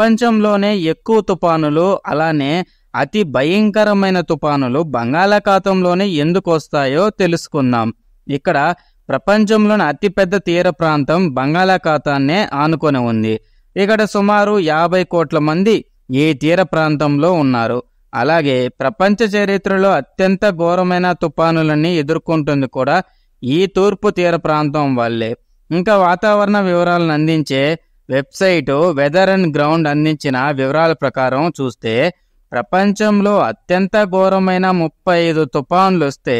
ప్రపంచంలోనే ఎక్కువ తుపానులు అలానే అతి భయంకరమైన తుపానులు బంగాళాఖాతంలోనే ఎందుకు వస్తాయో తెలుసుకుందాం ఇక్కడ ప్రపంచంలోని అతిపెద్ద తీర ప్రాంతం బంగాళాఖాతాన్నే ఆనుకొని ఉంది ఇక్కడ సుమారు యాభై కోట్ల మంది ఈ తీర ప్రాంతంలో ఉన్నారు అలాగే ప్రపంచ చరిత్రలో అత్యంత ఘోరమైన తుపానులన్నీ ఎదుర్కొంటుంది కూడా ఈ తూర్పు తీర ప్రాంతం వల్లే ఇంకా వాతావరణ వివరాలను అందించే వెబ్సైటు వెదర్ అండ్ గ్రౌండ్ అందించిన వివరాల ప్రకారం చూస్తే ప్రపంచంలో అత్యంత ఘోరమైన ముప్పై ఐదు తుఫాన్లు వస్తే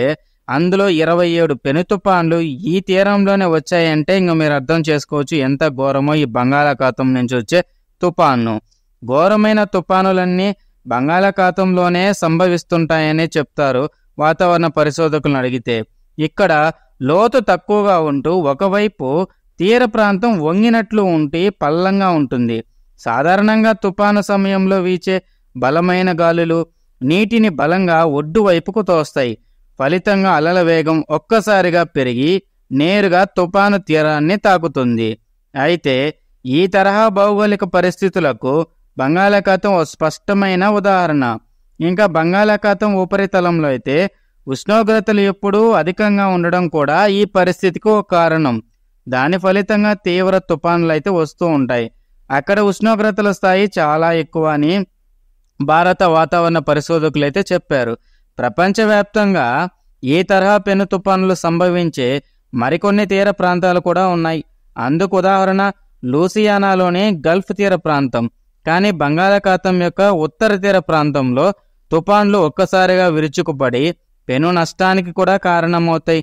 అందులో ఇరవై ఏడు పెను తుఫాన్లు ఈ తీరంలోనే వచ్చాయంటే ఇంక మీరు అర్థం చేసుకోవచ్చు ఎంత ఘోరమో ఈ బంగాళాఖాతం నుంచి వచ్చే తుఫాను ఘోరమైన తుఫానులన్నీ బంగాళాఖాతంలోనే సంభవిస్తుంటాయని చెప్తారు వాతావరణ పరిశోధకులను అడిగితే ఇక్కడ లోతు తక్కువగా ఉంటూ ఒకవైపు తీర ప్రాంతం వంగినట్లు ఉంటే పల్లంగా ఉంటుంది సాధారణంగా తుపాను సమయంలో వీచే బలమైన గాలులు నీటిని బలంగా ఒడ్డు వైపుకు తోస్తాయి ఫలితంగా అలల వేగం ఒక్కసారిగా పెరిగి నేరుగా తుపాను తీరాన్ని తాకుతుంది అయితే ఈ తరహా భౌగోళిక పరిస్థితులకు బంగాళాఖాతం ఓ స్పష్టమైన ఉదాహరణ ఇంకా బంగాళాఖాతం ఉపరితలంలో అయితే ఉష్ణోగ్రతలు ఎప్పుడూ అధికంగా ఉండడం కూడా ఈ పరిస్థితికి ఒక కారణం దాని ఫలితంగా తీవ్ర తుఫాన్లు అయితే వస్తూ ఉంటాయి అక్కడ ఉష్ణోగ్రతల స్థాయి చాలా ఎక్కువ అని భారత వాతావరణ పరిశోధకులు అయితే చెప్పారు ప్రపంచవ్యాప్తంగా ఈ తరహా పెను తుఫాన్లు సంభవించే మరికొన్ని తీర ప్రాంతాలు కూడా ఉన్నాయి అందుకు ఉదాహరణ లూసియానాలోని గల్ఫ్ తీర ప్రాంతం కానీ బంగాళాఖాతం యొక్క ఉత్తర తీర ప్రాంతంలో తుఫాన్లు ఒక్కసారిగా విరుచుకుపడి పెను నష్టానికి కూడా కారణమవుతాయి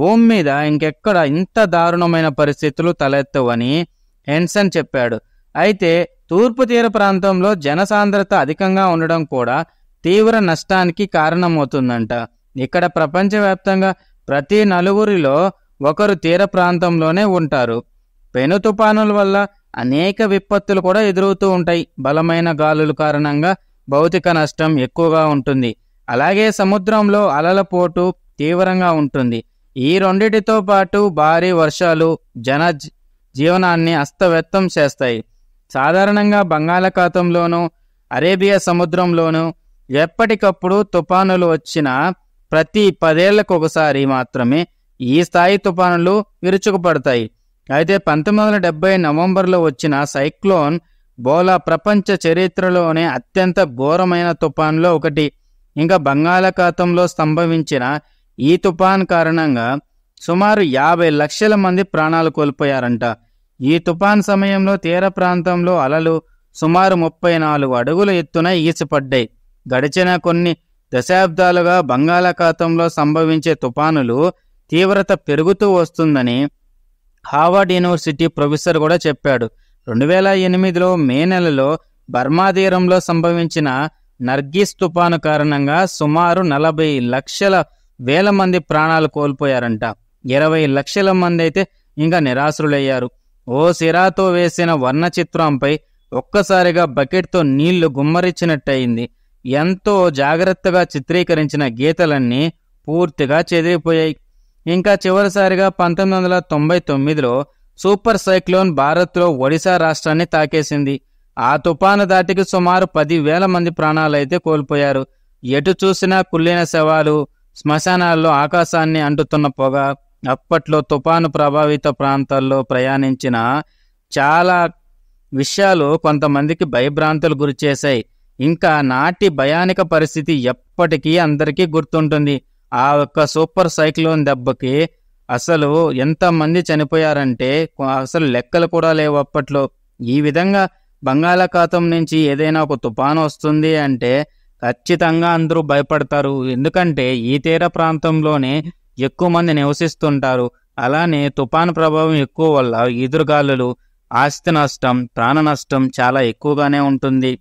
భూమి మీద ఇంకెక్కడ ఇంత దారుణమైన పరిస్థితులు తలెత్తవని హెన్సన్ చెప్పాడు అయితే తూర్పు తీర ప్రాంతంలో జనసాంద్రత అధికంగా ఉండడం కూడా తీవ్ర నష్టానికి కారణమవుతుందంట ఇక్కడ ప్రపంచవ్యాప్తంగా ప్రతి నలుగురిలో ఒకరు తీర ప్రాంతంలోనే ఉంటారు పెను తుపానుల వల్ల అనేక విపత్తులు కూడా ఎదురవుతూ ఉంటాయి బలమైన గాలుల కారణంగా భౌతిక నష్టం ఎక్కువగా ఉంటుంది అలాగే సముద్రంలో అలల పోటు తీవ్రంగా ఉంటుంది ఈ రెండిటితో పాటు భారీ వర్షాలు జన జీవనాన్ని అస్తవ్యక్తం చేస్తాయి సాధారణంగా బంగాళాఖాతంలోనూ అరేబియా సముద్రంలోనూ ఎప్పటికప్పుడు తుఫానులు వచ్చిన ప్రతి పదేళ్లకు ఒకసారి మాత్రమే ఈ స్థాయి తుఫానులు విరుచుకుపడతాయి అయితే పంతొమ్మిది వందల డెబ్బై నవంబర్లో వచ్చిన సైక్లోన్ బోలా ప్రపంచ చరిత్రలోనే అత్యంత ఘోరమైన తుఫానులో ఒకటి ఇంకా బంగాళాఖాతంలో సంభవించిన ఈ తుఫాన్ కారణంగా సుమారు యాభై లక్షల మంది ప్రాణాలు కోల్పోయారంట ఈ తుఫాన్ సమయంలో తీర ప్రాంతంలో అలలు సుమారు ముప్పై నాలుగు అడుగుల ఎత్తున ఈసపడ్డాయి గడిచిన కొన్ని దశాబ్దాలుగా బంగాళాఖాతంలో సంభవించే తుఫానులు తీవ్రత పెరుగుతూ వస్తుందని హార్వర్డ్ యూనివర్సిటీ ప్రొఫెసర్ కూడా చెప్పాడు రెండు వేల ఎనిమిదిలో మే నెలలో బర్మాదీరంలో సంభవించిన నర్గిస్ తుపాను కారణంగా సుమారు నలభై లక్షల వేల మంది ప్రాణాలు కోల్పోయారంట ఇరవై లక్షల మంది అయితే ఇంకా నిరాశరులయ్యారు ఓ సిరాతో వేసిన వర్ణ చిత్రంపై ఒక్కసారిగా బకెట్తో నీళ్లు గుమ్మరిచ్చినట్టయింది ఎంతో జాగ్రత్తగా చిత్రీకరించిన గీతలన్నీ పూర్తిగా చెదిరిపోయాయి ఇంకా చివరిసారిగా పంతొమ్మిది వందల తొంభై తొమ్మిదిలో సూపర్ సైక్లోన్ భారత్లో ఒడిశా రాష్ట్రాన్ని తాకేసింది ఆ తుపాను దాటికి సుమారు పదివేల మంది ప్రాణాలైతే కోల్పోయారు ఎటు చూసినా కుళ్ళిన శవాలు శ్మశానాల్లో ఆకాశాన్ని అంటుతున్న పొగ అప్పట్లో తుఫాను ప్రభావిత ప్రాంతాల్లో ప్రయాణించిన చాలా విషయాలు కొంతమందికి భయభ్రాంతులు గురిచేశాయి ఇంకా నాటి భయానిక పరిస్థితి ఎప్పటికీ అందరికీ గుర్తుంటుంది ఆ ఒక్క సూపర్ సైక్లోన్ దెబ్బకి అసలు ఎంతమంది చనిపోయారంటే అసలు లెక్కలు కూడా లేవు అప్పట్లో ఈ విధంగా బంగాళాఖాతం నుంచి ఏదైనా ఒక తుఫాను వస్తుంది అంటే ఖచ్చితంగా అందరూ భయపడతారు ఎందుకంటే ఈ తీర ప్రాంతంలోనే ఎక్కువ మంది నివసిస్తుంటారు అలానే తుఫాను ప్రభావం ఎక్కువ వల్ల ఈదురుగాలులు ఆస్తి నష్టం ప్రాణ నష్టం చాలా ఎక్కువగానే ఉంటుంది